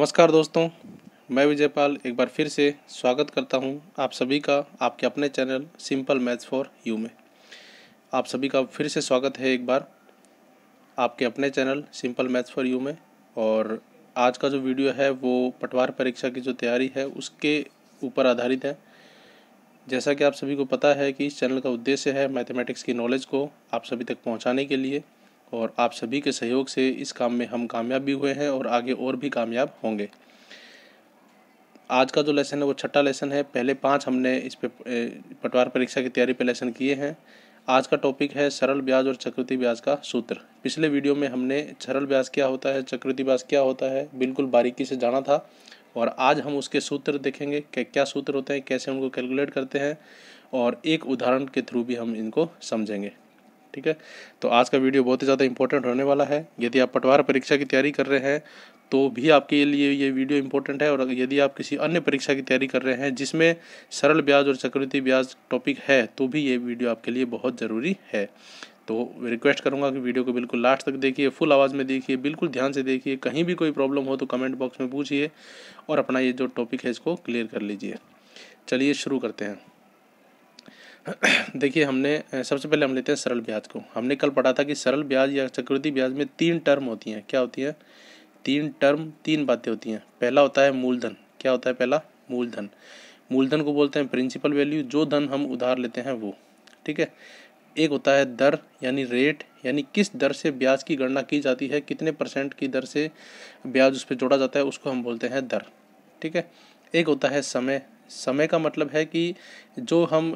नमस्कार दोस्तों मैं विजयपाल एक बार फिर से स्वागत करता हूं आप सभी का आपके अपने channel simple maths for you में आप सभी का फिर से स्वागत है एक बार आपके अपने channel simple maths for you में और आज का जो वीडियो है वो पटवार परीक्षा की जो तैयारी है उसके ऊपर आधारित है जैसा कि आप सभी को पता है कि इस चैनल का उद्देश्य है मैथमेटिक्स की नॉलेज को आप सभी तक पहुँचाने के लिए और आप सभी के सहयोग से इस काम में हम कामयाब भी हुए हैं और आगे और भी कामयाब होंगे आज का जो लेसन है वो छठा लेसन है पहले पांच हमने इस पे पटवार परीक्षा की तैयारी पे लेसन किए हैं आज का टॉपिक है सरल ब्याज और चक्रवृद्धि ब्याज का सूत्र पिछले वीडियो में हमने सरल ब्याज क्या होता है चक्रवृद्धि ब्याज क्या होता है बिल्कुल बारीकी से जाना था और आज हम उसके सूत्र देखेंगे कि क्या सूत्र होते हैं कैसे उनको कैलकुलेट करते हैं और एक उदाहरण के थ्रू भी हम इनको समझेंगे ठीक है तो आज का वीडियो बहुत ही ज़्यादा इंपॉर्टेंट होने वाला है यदि आप पटवार परीक्षा की तैयारी कर रहे हैं तो भी आपके लिए ये वीडियो इंपॉर्टेंट है और यदि आप किसी अन्य परीक्षा की तैयारी कर रहे हैं जिसमें सरल ब्याज और चक्रवृद्धि ब्याज टॉपिक है तो भी ये वीडियो आपके लिए बहुत ज़रूरी है तो रिक्वेस्ट करूंगा कि वीडियो को बिल्कुल लास्ट तक देखिए फुल आवाज़ में देखिए बिल्कुल ध्यान से देखिए कहीं भी कोई प्रॉब्लम हो तो कमेंट बॉक्स में पूछिए और अपना ये जो टॉपिक है इसको क्लियर कर लीजिए चलिए शुरू करते हैं देखिए हमने सबसे पहले हम लेते हैं सरल ब्याज को हमने कल पढ़ा था कि सरल ब्याज या चक्रवृद्धि ब्याज में तीन टर्म होती हैं क्या होती हैं तीन टर्म तीन बातें होती हैं पहला होता है मूलधन क्या होता है पहला मूलधन मूलधन को बोलते हैं प्रिंसिपल वैल्यू जो धन हम उधार लेते हैं वो ठीक है एक होता है दर यानी रेट यानी किस दर से ब्याज की गणना की जाती है कितने परसेंट की दर से ब्याज उस पर जोड़ा जाता है उसको हम बोलते हैं दर ठीक है एक होता है समय समय का मतलब है कि जो हम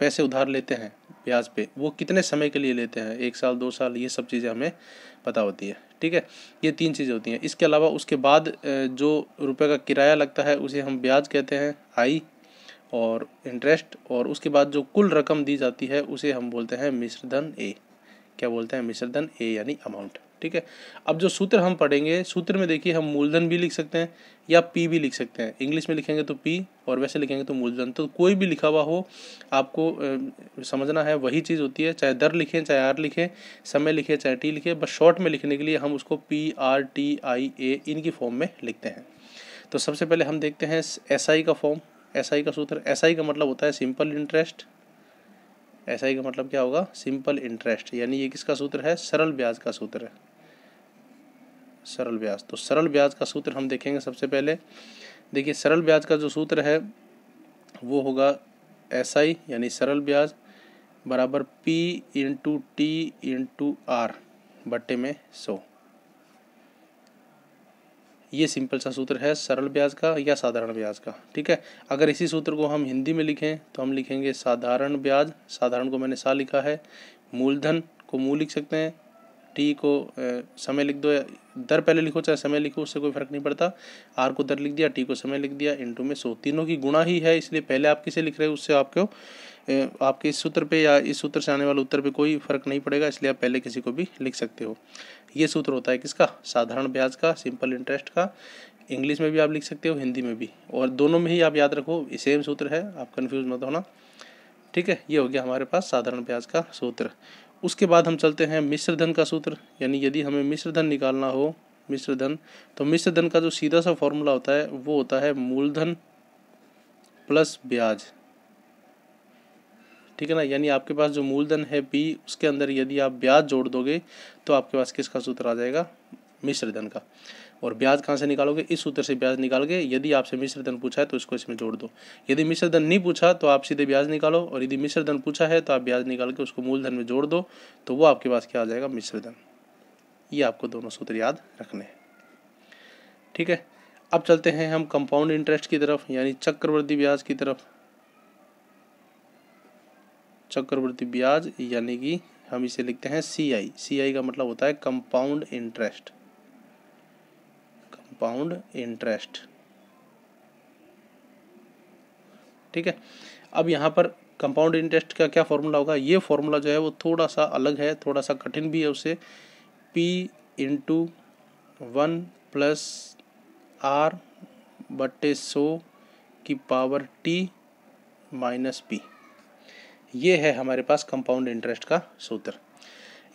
पैसे उधार लेते हैं ब्याज पे वो कितने समय के लिए लेते हैं एक साल दो साल ये सब चीज़ें हमें पता होती है ठीक है ये तीन चीज़ें होती हैं इसके अलावा उसके बाद जो रुपए का किराया लगता है उसे हम ब्याज कहते हैं आई और इंटरेस्ट और उसके बाद जो कुल रकम दी जाती है उसे हम बोलते हैं मिश्रधन ए क्या बोलते हैं मिश्रधन ए यानी अमाउंट ठीक है अब जो सूत्र हम पढ़ेंगे सूत्र में देखिए हम मूलधन भी लिख सकते हैं या पी भी लिख सकते हैं इंग्लिश में लिखेंगे तो पी और वैसे लिखेंगे तो मूलधन तो कोई भी लिखा हुआ हो आपको समझना है वही चीज़ होती है चाहे दर लिखें चाहे आर लिखें समय लिखें चाहे टी लिखें बस शॉर्ट में लिखने के लिए हम उसको P R T I A इनकी फॉर्म में लिखते हैं तो सबसे पहले हम देखते हैं एस आई का फॉर्म एस आई का सूत्र एस आई का मतलब होता है सिंपल इंटरेस्ट एस आई का मतलब क्या होगा सिंपल इंटरेस्ट यानी ये किसका सूत्र है सरल ब्याज का सूत्र है सरल ब्याज तो सरल ब्याज का सूत्र हम देखेंगे सबसे पहले देखिए सरल ब्याज का जो सूत्र है वो होगा एस आई यानी सरल ब्याज बराबर P into T into R बट्टे में सौ ये सिंपल सा सूत्र है सरल ब्याज का या साधारण ब्याज का ठीक है अगर इसी सूत्र को हम हिंदी में लिखें तो हम लिखेंगे साधारण ब्याज साधारण को मैंने सा लिखा है मूलधन को मूल लिख सकते हैं टी को समय लिख दो दर पहले लिखो चाहे समय लिखो उससे कोई फर्क नहीं पड़ता आर को दर लिख दिया टी को समय लिख दिया इंटू में सो तीनों की गुणा ही है इसलिए पहले आप किसे लिख रहे हो उससे आपको आपके इस सूत्र पे या इस सूत्र से आने वाले उत्तर पे कोई फर्क नहीं पड़ेगा इसलिए आप पहले किसी को भी लिख सकते हो ये सूत्र होता है किसका साधारण ब्याज का सिंपल इंटरेस्ट का इंग्लिश में भी आप लिख सकते हो हिंदी में भी और दोनों में ही आप याद रखो सेम सूत्र है आप कन्फ्यूज मत होना ठीक है ये हो गया हमारे पास साधारण ब्याज का सूत्र उसके बाद हम चलते हैं मिश्र धन का सूत्र यानी यदि हमें मिश्र धन निकालना हो मिश्र धन तो मिश्र धन का जो सीधा सा फॉर्मूला होता है वो होता है मूलधन प्लस ब्याज ठीक है ना यानी आपके पास जो मूलधन है बी उसके अंदर यदि आप ब्याज जोड़ दोगे तो आपके पास किसका सूत्र आ जाएगा मिश्र धन का और ब्याज कहाँ से निकालोगे इस सूत्र से ब्याज निकाल के यदि आपसे मिश्र धन पूछा है तो इसको इसमें जोड़ दो यदि मिश्र धन नहीं पूछा तो आप सीधे ब्याज निकालो और यदि मिश्र धन पूछा है तो आप ब्याज निकाल के उसको मूलधन में जोड़ दो तो वो आपके पास क्या आ जाएगा मिश्र धन ये आपको दोनों सूत्र याद रखने हैं ठीक है अब चलते हैं हम कंपाउंड इंटरेस्ट की तरफ यानी चक्रवर्ती ब्याज की तरफ चक्रवर्ती ब्याज यानी कि हम इसे लिखते हैं सी आई सी आई का मतलब होता है कंपाउंड इंटरेस्ट कंपाउंड इंटरेस्ट ठीक है अब यहाँ पर कंपाउंड इंटरेस्ट का क्या फॉर्मूला होगा ये फॉर्मूला जो है वो थोड़ा सा अलग है थोड़ा सा कठिन भी है उसे P into one plus R बटे सो की पावर टी माइनस पी ये है हमारे पास कंपाउंड इंटरेस्ट का सूत्र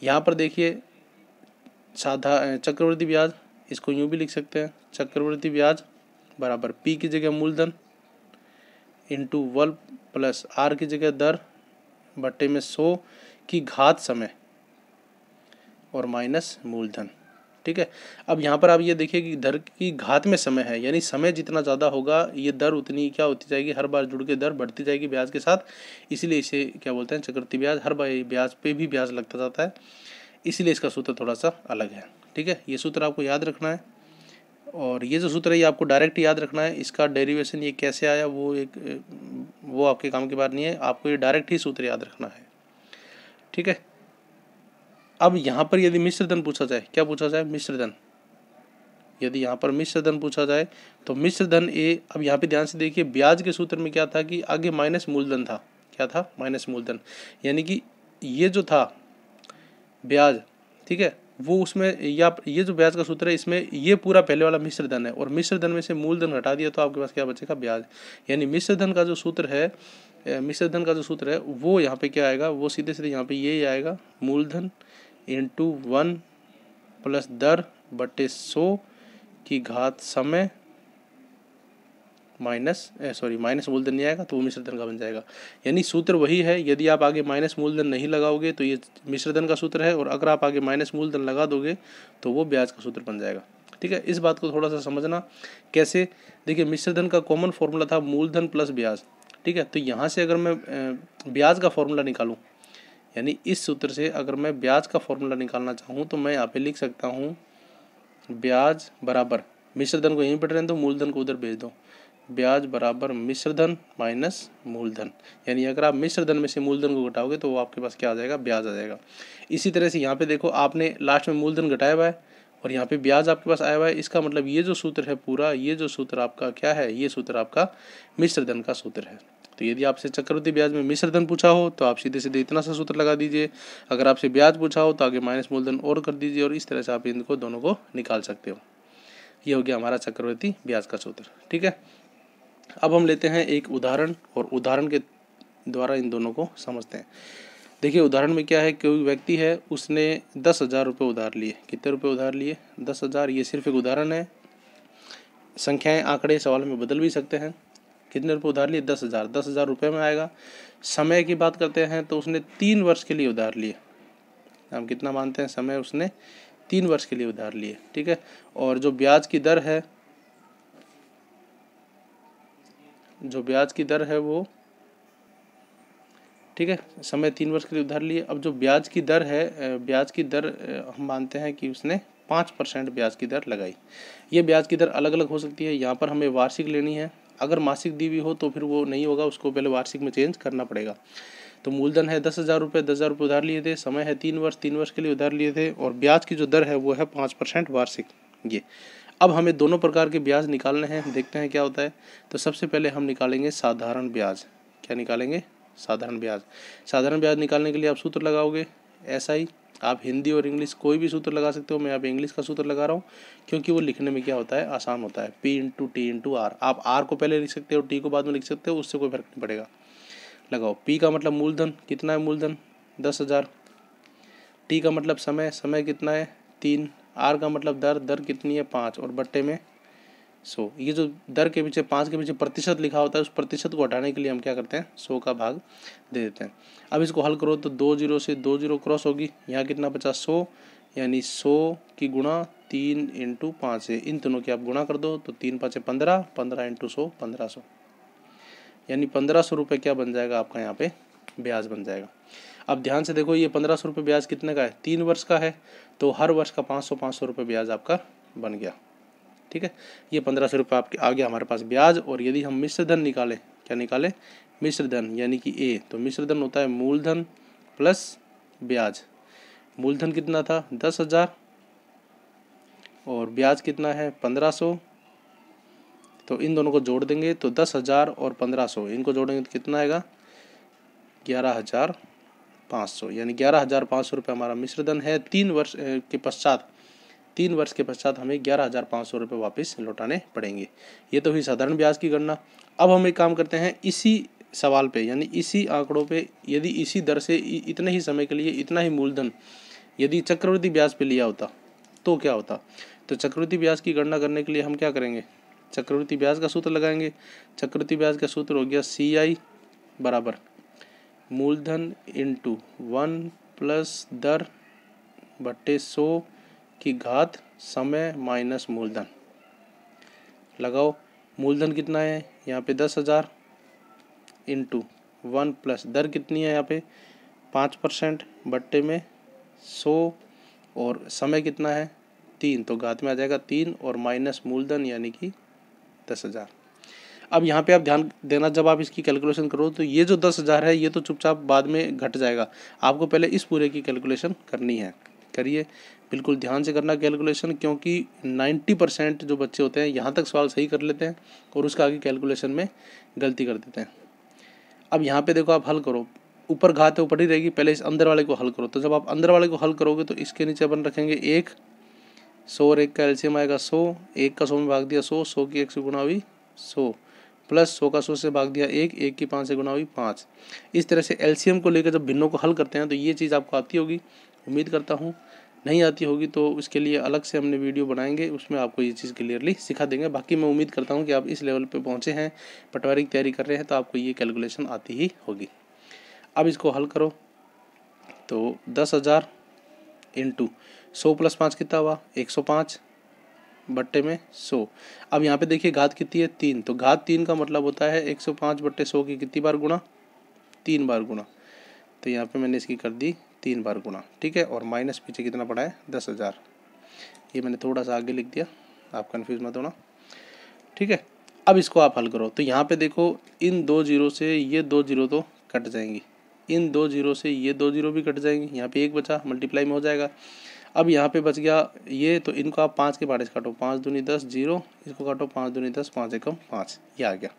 यहाँ पर देखिए साधा चक्रवृद्धि ब्याज इसको यूँ भी लिख सकते हैं चक्रवर्ती ब्याज बराबर पी की जगह मूलधन इंटू वल प्लस आर की जगह दर बट्टे में सो की घात समय और माइनस मूलधन ठीक है अब यहाँ पर आप ये देखिए कि दर की घात में समय है यानी समय जितना ज़्यादा होगा ये दर उतनी क्या होती जाएगी हर बार जुड़ के दर बढ़ती जाएगी ब्याज के साथ इसीलिए इसे क्या बोलते हैं चक्रवर्ती ब्याज हर बार ब्याज पे भी ब्याज लगता जाता है इसीलिए इसका सूत्र थोड़ा सा अलग है ठीक है ये सूत्र आपको याद रखना है और ये जो सूत्र है ये आपको डायरेक्ट याद रखना है इसका डेरिवेशन ये कैसे आया वो एक वो आपके काम की बात नहीं है आपको ये डायरेक्ट ही सूत्र याद रखना है ठीक है अब यहाँ पर यदि मिश्रधन पूछा जाए क्या पूछा जाए मिश्रधन यदि यहाँ पर मिश्रधन पूछा जाए तो मिश्रधन ए अब यहाँ पे ध्यान से देखिए ब्याज के सूत्र में क्या था कि आगे माइनस मूलधन था क्या था माइनस मूलधन यानी कि ये जो था ब्याज ठीक है वो उसमें या ये जो ब्याज का सूत्र है इसमें ये पूरा पहले वाला मिश्र धन है और मिश्र धन में से मूलधन घटा दिया तो आपके पास क्या बचेगा ब्याज यानी मिश्र धन का जो सूत्र है मिश्र धन का जो सूत्र है वो यहाँ पे क्या आएगा वो सीधे सीधे यहाँ पे ये आएगा मूलधन इंटू वन प्लस दर बटे सो की घात समय माइनस सॉरी माइनस मूलधन नहीं आएगा तो वो मिश्रधन का बन जाएगा यानी सूत्र वही है यदि आप आगे माइनस मूलधन नहीं लगाओगे तो ये मिश्रधन का सूत्र है और अगर आप आगे माइनस मूलधन लगा दोगे तो वो ब्याज का सूत्र बन जाएगा ठीक है इस बात को थोड़ा सा समझना कैसे देखिए मिश्रधन का कॉमन फॉर्मूला था मूलधन प्लस ब्याज ठीक है तो यहाँ से अगर मैं ब्याज का फॉर्मूला निकालूँ यानी इस सूत्र से अगर मैं ब्याज का फॉर्मूला निकालना चाहूँ तो मैं यहाँ पे लिख सकता हूँ ब्याज बराबर मिश्रधन को यहीं पर रहें दो मूलधन को उधर भेज दो ब्याज बराबर मिश्रधन माइनस मूलधन यानी अगर आप मिश्रधन में से मूलधन को घटाओगे तो वो आपके पास क्या आ जाएगा ब्याज आ जाएगा इसी तरह से यहाँ पे देखो आपने लास्ट में मूलधन घटाया हुआ है और यहाँ पे ब्याज आपके पास आया हुआ है इसका मतलब ये जो सूत्र है पूरा ये जो सूत्र आपका क्या है ये सूत्र आपका मिश्रधन का सूत्र है तो यदि आपसे चक्रवृद्धि ब्याज में मिश्रधन पूछा हो तो आप सीधे सीधे इतना सा सूत्र लगा दीजिए अगर आपसे ब्याज पूछा हो तो आगे माइनस मूलधन और कर दीजिए और इस तरह से आप इनको दोनों को निकाल सकते हो ये हो गया हमारा चक्रवर्ती ब्याज का सूत्र ठीक है अब हम लेते हैं एक उदाहरण और उदाहरण के द्वारा इन दोनों को समझते हैं देखिए उदाहरण में क्या है कोई व्यक्ति है उसने दस हज़ार रुपये उधार लिए कितने रुपये उधार लिए दस हज़ार ये सिर्फ एक उदाहरण है संख्याएं आंकड़े सवाल में बदल भी सकते हैं कितने रुपये उधार लिए दस हज़ार दस हज़ार रुपये में आएगा समय की बात करते हैं तो उसने तीन वर्ष के लिए उधार लिए हम कितना मानते हैं समय उसने तीन वर्ष के लिए उधार लिए ठीक है और जो ब्याज की दर है जो ब्याज की दर है वो ठीक है समय तीन वर्ष के लिए उधार लिए अब जो ब्याज की दर है ब्याज की दर हम मानते हैं कि उसने पाँच परसेंट ब्याज की दर लगाई ये ब्याज की दर अलग अलग हो सकती है यहाँ पर हमें वार्षिक लेनी है अगर मासिक दी हुई हो तो फिर वो नहीं होगा उसको पहले वार्षिक में चेंज करना पड़ेगा तो मूलधन है दस हज़ार रुपये दस हज़ार रुपये उधार लिए थे समय है तीन वर्ष तीन वर्ष के लिए उधार लिए थे और ब्याज की जो दर है वो है पाँच परसेंट वार्षिक ये अब हमें दोनों प्रकार के ब्याज निकालने हैं देखते हैं क्या होता है तो सबसे पहले हम निकालेंगे साधारण ब्याज क्या निकालेंगे साधारण ब्याज साधारण ब्याज निकालने के लिए आप सूत्र लगाओगे एस आई आप हिंदी और इंग्लिश कोई भी सूत्र लगा सकते हो मैं आप इंग्लिश का सूत्र लगा रहा हूँ क्योंकि वो लिखने में क्या होता है आसान होता है P into T into R आप आर को पहले लिख सकते हो टी को बाद में लिख सकते हो उससे कोई फर्क नहीं पड़ेगा लगाओ पी का मतलब मूलधन कितना है मूलधन दस हज़ार टी का मतलब समय समय कितना है तीन आर का मतलब दर दर कितनी है पाँच और बट्टे में सौ ये जो दर के पीछे पाँच के पीछे प्रतिशत लिखा होता है उस प्रतिशत को हटाने के लिए हम क्या करते हैं सो का भाग दे देते हैं अब इसको हल करो तो दो जीरो से दो जीरो क्रॉस होगी यहाँ कितना पचास सौ यानी सौ की गुणा तीन इंटू पाँच से इन तीनों की आप गुणा कर दो तो तीन पाँच पंद्रह पंद्रह इंटू सौ पंद्रह सौ यानी पंद्रह सौ रुपये क्या बन जाएगा आपका यहाँ पे ब्याज बन जाएगा अब ध्यान से देखो ये पंद्रह सौ रुपये ब्याज कितने का है तीन वर्ष का है तो हर वर्ष का पाँच सौ पाँच सौ रुपये ब्याज आपका बन गया ठीक है ये पंद्रह सौ रुपये आपके आ गया हमारे पास ब्याज और यदि हम मिश्र धन निकालें क्या निकालें मिश्र धन यानी कि ए तो मिश्र धन होता है मूलधन प्लस ब्याज मूलधन कितना था दस हज़ार और ब्याज कितना है पंद्रह सौ तो इन दोनों को जोड़ देंगे तो दस हज़ार और पंद्रह सौ इनको जोड़ेंगे तो कितना आएगा ग्यारह हज़ार पाँच सौ यानी ग्यारह हज़ार पाँच सौ रुपये हमारा मिश्रधन है तीन वर्ष के पश्चात तीन वर्ष के पश्चात हमें ग्यारह हज़ार पाँच सौ रुपये वापस लौटाने पड़ेंगे ये तो हुई साधारण ब्याज की गणना अब हम एक काम करते हैं इसी सवाल पे यानी इसी आंकड़ों पे यदि इसी दर से इतने ही समय के लिए इतना ही मूलधन यदि चक्रवृद्धि ब्याज पे लिया होता तो क्या होता तो चक्रवृद्धि ब्याज की गणना करने के लिए हम क्या करेंगे चक्रवृद्धि ब्याज का सूत्र लगाएंगे चक्रवृद्धि ब्याज का सूत्र हो गया सी आई बराबर मूलधन इंटू वन प्लस दर बटे सो की घात समय माइनस मूलधन लगाओ मूलधन कितना है यहाँ पे दस हज़ार इंटू वन प्लस दर कितनी है यहाँ पे पाँच परसेंट बट्टे में सो और समय कितना है तीन तो घात में आ जाएगा तीन और माइनस मूलधन यानी कि दस हज़ार अब यहाँ पे आप ध्यान देना जब आप इसकी कैलकुलेशन करो तो ये जो दस हज़ार है ये तो चुपचाप बाद में घट जाएगा आपको पहले इस पूरे की कैलकुलेशन करनी है करिए बिल्कुल ध्यान से करना कैलकुलेशन क्योंकि नाइन्टी परसेंट जो बच्चे होते हैं यहाँ तक सवाल सही कर लेते हैं और उसका आगे कैलकुलेशन में गलती कर देते हैं अब यहाँ पे देखो आप हल करो ऊपर घात है ऊपर ही रहेगी पहले इस अंदर वाले को हल करो तो जब आप अंदर वाले को हल करोगे तो इसके नीचे अपन रखेंगे एक सौ और एक का एल्शियम आएगा सौ एक का सौ में भाग दिया सौ सौ की एक से गुना हुई सौ प्लस सौ का सौ से भाग दिया एक एक की पाँच से गुना हुई पाँच इस तरह से एलसीएम को लेकर जब भिन्नों को हल करते हैं तो ये चीज़ आपको आती होगी उम्मीद करता हूँ नहीं आती होगी तो उसके लिए अलग से हमने वीडियो बनाएंगे उसमें आपको ये चीज़ क्लियरली सिखा देंगे बाकी मैं उम्मीद करता हूँ कि आप इस लेवल पर पहुँचे हैं पटवारी की तैयारी कर रहे हैं तो आपको ये कैलकुलेशन आती ही होगी अब इसको हल करो तो दस हज़ार इंटू सौ प्लस पाँच कितना हुआ एक सौ पाँच बट्टे में सौ अब यहाँ पे देखिए घात कितनी है तीन तो घात तीन का मतलब होता है एक सौ पाँच बट्टे सौ की कितनी बार गुणा तीन बार गुणा तो यहाँ पे मैंने इसकी कर दी तीन बार गुणा ठीक है और माइनस पीछे कितना पड़ा है दस हज़ार ये मैंने थोड़ा सा आगे लिख दिया आप कन्फ्यूज मत होना ठीक है अब इसको आप हल करो तो यहाँ पे देखो इन दो जीरो से ये दो जीरो तो कट जाएंगी इन दो जीरो से ये दो जीरो भी कट जाएंगी यहाँ पे एक बचा मल्टीप्लाई में हो जाएगा अब यहाँ पे बच गया ये तो इनको आप पाँच के बारे से काटो पाँच दूनी दस जीरो इसको काटो पाँच दूनी दस पाँच एकम पाँच ये आ गया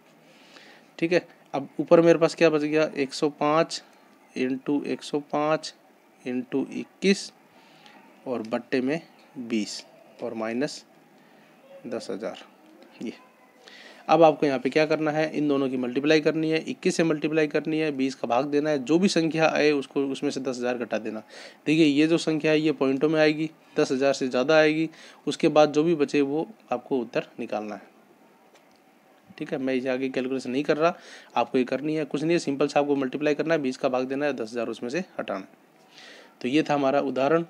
ठीक है अब ऊपर मेरे पास क्या बच गया एक सौ पाँच इंटू एक सौ पाँच इंटू इक्कीस और बट्टे में बीस और माइनस दस हज़ार ये अब आपको यहाँ पे क्या करना है इन दोनों की मल्टीप्लाई करनी है इक्कीस से मल्टीप्लाई करनी है बीस का भाग देना है जो भी संख्या आए उसको उसमें से दस हज़ार घटा देना देखिए ये जो संख्या है ये पॉइंटों में आएगी दस हज़ार से ज़्यादा आएगी उसके बाद जो भी बचे वो आपको उत्तर निकालना है ठीक है मैं इसे आगे कैलकुलेशन नहीं कर रहा आपको ये करनी है कुछ नहीं है सिंपल से आपको मल्टीप्लाई करना है बीस का भाग देना है दस हज़ार उसमें से हटाना तो ये था हमारा उदाहरण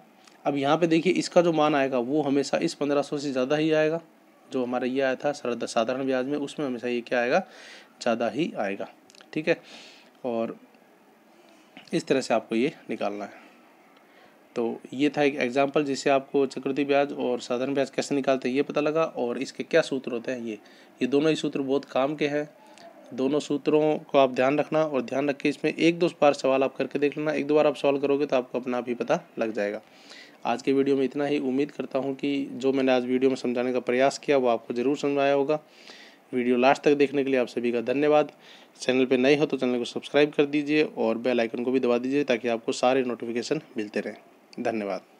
अब यहाँ पे देखिए इसका जो मान आएगा वो हमेशा इस पंद्रह सौ से ज़्यादा ही आएगा जो हमारा ये आया था साधारण ब्याज में उसमें हमेशा ये क्या आएगा ज़्यादा ही आएगा ठीक है और इस तरह से आपको ये निकालना है तो ये था एक एग्जाम्पल जिससे आपको चक्रवृद्धि ब्याज और साधारण ब्याज कैसे निकालते हैं ये पता लगा और इसके क्या सूत्र होते हैं ये ये दोनों ही सूत्र बहुत काम के हैं दोनों सूत्रों को आप ध्यान रखना और ध्यान रख के इसमें एक दो बार सवाल आप करके देख लेना एक दो बार आप सॉल्व करोगे तो आपको अपना आप ही पता लग जाएगा आज के वीडियो में इतना ही उम्मीद करता हूँ कि जो मैंने आज वीडियो में समझाने का प्रयास किया वो आपको ज़रूर समझ आया होगा वीडियो लास्ट तक देखने के लिए आप सभी का धन्यवाद चैनल पर नए हो तो चैनल को सब्सक्राइब कर दीजिए और बेल आइकन को भी दबा दीजिए ताकि आपको सारे नोटिफिकेशन मिलते रहें धन्यवाद